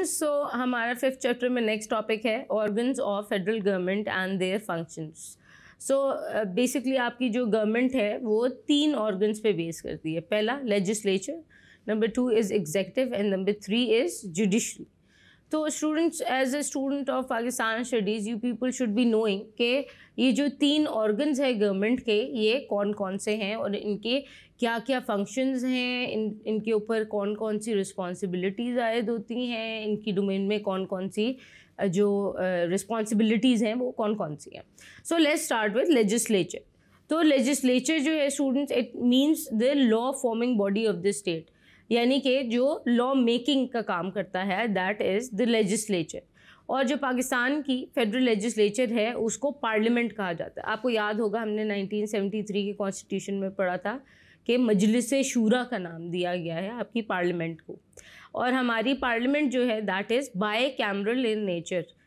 organs so हमारा fifth chapter में next topic है organs of federal government and their functions so basically आपकी जो गवर्नमेंट है वो तीन ऑर्गन्स पे बेस करती है पहला legislature number two is executive and number three is judiciary तो students as a student of Pakistan studies you people should be knowing के ये जो तीन ऑर्गन्स है गवर्नमेंट के ये कौन कौन से हैं और इनके क्या क्या फंक्शंस हैं इन इनके ऊपर कौन कौन सी रिस्पॉन्सिबिलिटीज़ आयद होती हैं इनकी डोमेन में कौन कौन सी जो रिस्पॉन्सिबिलिटीज़ uh, हैं वो कौन कौन सी हैं so let start with legislature तो लेजिस्लेचर जो है students it means the law forming body of the state यानी कि जो लॉ मेकिंग का काम करता है दैट इज़ द लेजिस्लेचर और जो पाकिस्तान की फेडरल लेजिस्लेचर है उसको पार्लियामेंट कहा जाता है आपको याद होगा हमने 1973 के कॉन्स्टिट्यूशन में पढ़ा था कि मजलिस शूरा का नाम दिया गया है आपकी पार्लियामेंट को और हमारी पार्लियामेंट जो है that is bicameral in nature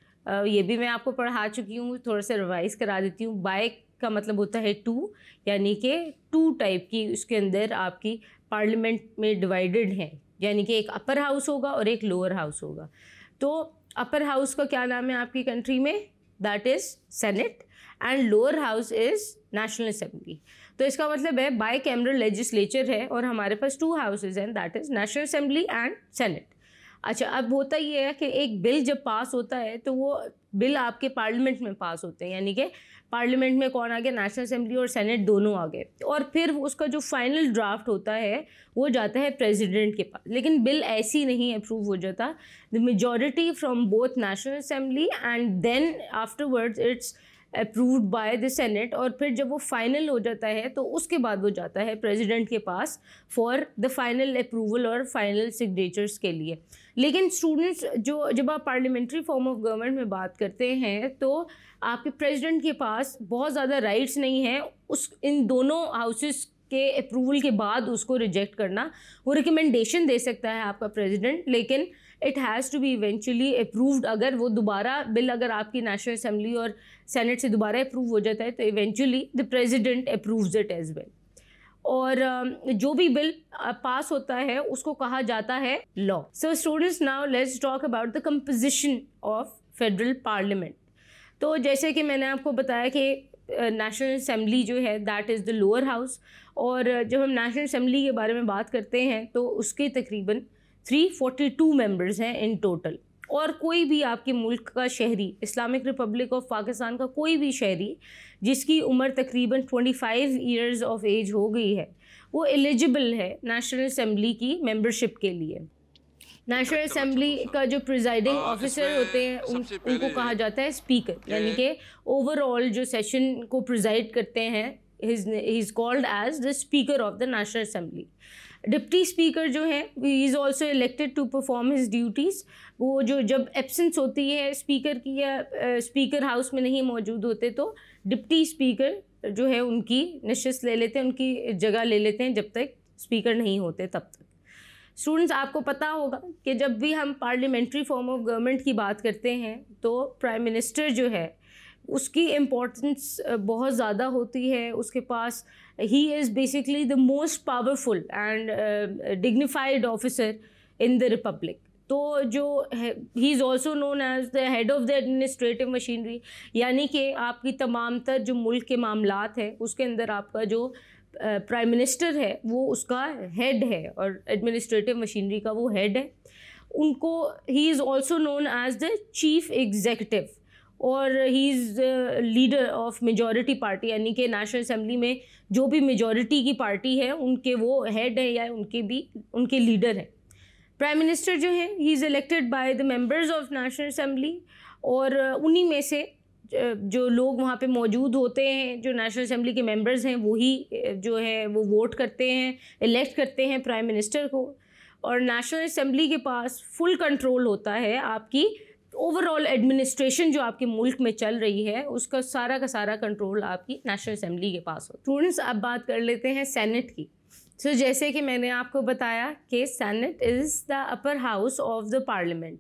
ये भी मैं आपको पढ़ा चुकी हूँ थोड़ा सा रिवाइज़ करा देती हूँ बाय का मतलब होता है टू यानी कि टू टाइप की उसके अंदर आपकी पार्लियामेंट में डिवाइडेड है यानी कि एक अपर हाउस होगा और एक लोअर हाउस होगा तो अपर हाउस का क्या नाम है आपकी कंट्री में that is senate and lower house is national assembly तो इसका मतलब है बाई कैमरल लेजिस्लेचर है और हमारे पास टू हाउसेज हैं that is national assembly and senate अच्छा अब होता ये है कि एक बिल जब पास होता है तो वो बिल आपके पार्लियामेंट में पास होते हैं यानी कि पार्लियामेंट में कौन आ गया नेशनल असेंबली और सेनेट दोनों आ गए और फिर उसका जो फाइनल ड्राफ्ट होता है वो जाता है प्रेसिडेंट के पास लेकिन बिल ऐसी नहीं अप्रूव हो जाता the majority from both national assembly and then afterwards it's approved by the senate और फिर जब वो फाइनल हो जाता है तो उसके बाद वो जाता है प्रेसिडेंट के पास फॉर द फाइनल अप्रूवल और फाइनल सिग्नेचर्स के लिए लेकिन स्टूडेंट्स जो जब आप पार्लियामेंट्री फॉर्म ऑफ गवर्नमेंट में बात करते हैं तो आपके प्रेसिडेंट के पास बहुत ज़्यादा राइट्स नहीं हैं उस इन दोनों हाउसेस के अप्रूवल के बाद उसको रिजेक्ट करना वो रिकमेंडेशन दे सकता है आपका प्रेसिडेंट लेकिन it has to be eventually approved अगर वो दोबारा बिल अगर आपकी नेशनल असम्बली और सेनेट से दोबारा अप्रूव हो जाता है तो eventually the president approves it as well और um, जो भी बिल पास uh, होता है उसको कहा जाता है law so students now let's talk about the composition of federal parliament तो जैसे कि मैंने आपको बताया कि नेशनल uh, असम्बली जो है that is the lower house और uh, जब हम नेशनल असम्बली के बारे में बात करते हैं तो उसके तकरीबन 342 मेंबर्स हैं इन टोटल और कोई भी आपके मुल्क का शहरी इस्लामिक रिपब्लिक ऑफ पाकिस्तान का कोई भी शहरी जिसकी उम्र तकरीबन 25 इयर्स ऑफ एज हो गई है वो एलिजिबल है नेशनल असम्बली की मेंबरशिप के लिए नेशनल असम्बली अच्छा, अच्छा, अच्छा, का जो प्रिजाइडिंग हाँ, ऑफिसर होते हैं उन, उनको कहा जाता है स्पीकर यानी कि ओवरऑल जो सेशन को प्रिजाइड करते हैं is called as the speaker of the national assembly deputy speaker जो है is also elected to perform his duties वो जो जब एब्सेंस होती है स्पीकर की या स्पीकर हाउस में नहीं मौजूद होते तो डिप्टी स्पीकर जो है उनकी नशस्त ले लेते हैं उनकी जगह ले लेते हैं जब तक स्पीकर नहीं होते तब तक स्टूडेंट्स आपको पता होगा कि जब भी हम पार्लियामेंट्री फॉर्म ऑफ गवर्नमेंट की बात करते हैं तो प्राइम मिनिस्टर जो है उसकी इम्पोर्टेंस बहुत ज़्यादा होती है उसके पास he is basically the most powerful and dignified officer in the republic तो जो he is also known as the head of the administrative machinery यानी कि आपकी तमाम तर जो मुल्क के मामला हैं उसके अंदर आपका जो प्राइम मिनिस्टर है वो उसका हेड है और एडमिनिस्ट्रेटिव मशीनरी का वो हेड है उनको he is also known as the chief executive और he is leader of majority party यानी कि नेशनल असम्बली में जो भी मेजॉरिटी की पार्टी है उनके वो हेड हैं या उनके भी उनके लीडर हैं प्राइम मिनिस्टर जो हैं he is elected by the members of national assembly और uh, उन्हीं में से uh, जो लोग वहाँ पे मौजूद होते हैं जो नेशनल असम्बली के मेंबर्स हैं वही uh, जो है वो वोट करते हैं इलेक्ट करते हैं प्राइम मिनिस्टर को और नेशनल असम्बली के पास फुल कंट्रोल होता है आपकी ओवरऑल एडमिनिस्ट्रेशन जो आपके मुल्क में चल रही है उसका सारा का सारा कंट्रोल आपकी नेशनल असम्बली के पास हो स्टूडेंट्स अब बात कर लेते हैं सेनेट की सो so, जैसे कि मैंने आपको बताया कि senate is the upper house of the parliament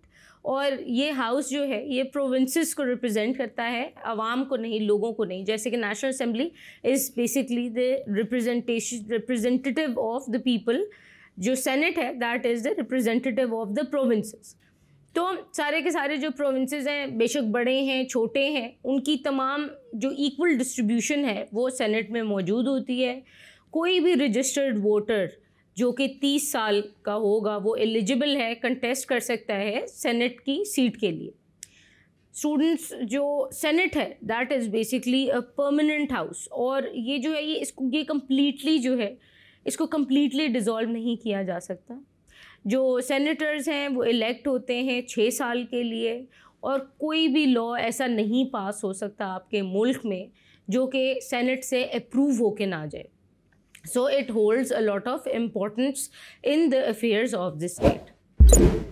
और ये हाउस जो है ये प्रोविंसेस को रिप्रेजेंट करता है आवाम को नहीं लोगों को नहीं जैसे कि national assembly is basically the representation representative of the people जो सेनेट है that is the representative of the provinces तो सारे के सारे जो प्रोविंसेस हैं बेशक बड़े हैं छोटे हैं उनकी तमाम जो इक्वल डिस्ट्रीब्यूशन है वो सेनेट में मौजूद होती है कोई भी रजिस्टर्ड वोटर जो कि तीस साल का होगा वो एलिजिबल है कंटेस्ट कर सकता है सेनेट की सीट के लिए स्टूडेंट्स जो सेनेट है that is basically a permanent house और ये जो है ये इसको ये कम्प्लीटली जो है इसको कम्प्लीटली डिज़ोल्व नहीं किया जा सकता जो सेनेटर्स हैं वो इलेक्ट होते हैं छः साल के लिए और कोई भी लॉ ऐसा नहीं पास हो सकता आपके मुल्क में जो कि सेनेट से अप्रूव हो के ना जाए so it holds a lot of importance in the affairs of the state